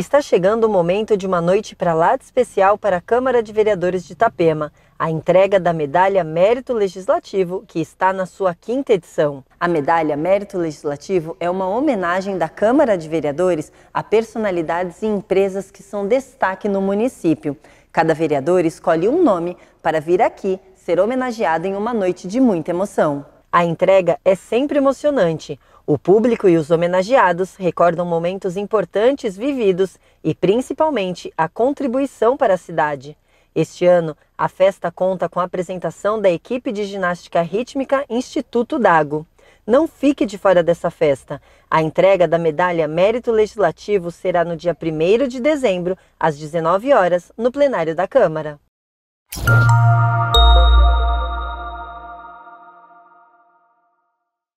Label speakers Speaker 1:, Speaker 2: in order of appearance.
Speaker 1: Está chegando o momento de uma noite para lá de especial para a Câmara de Vereadores de Itapema, a entrega da Medalha Mérito Legislativo, que está na sua quinta edição. A Medalha Mérito Legislativo é uma homenagem da Câmara de Vereadores a personalidades e empresas que são destaque no município. Cada vereador escolhe um nome para vir aqui ser homenageado em uma noite de muita emoção. A entrega é sempre emocionante. O público e os homenageados recordam momentos importantes vividos e principalmente a contribuição para a cidade. Este ano, a festa conta com a apresentação da equipe de ginástica rítmica Instituto Dago. Não fique de fora dessa festa. A entrega da medalha Mérito Legislativo será no dia 1 de dezembro, às 19 horas, no plenário da Câmara.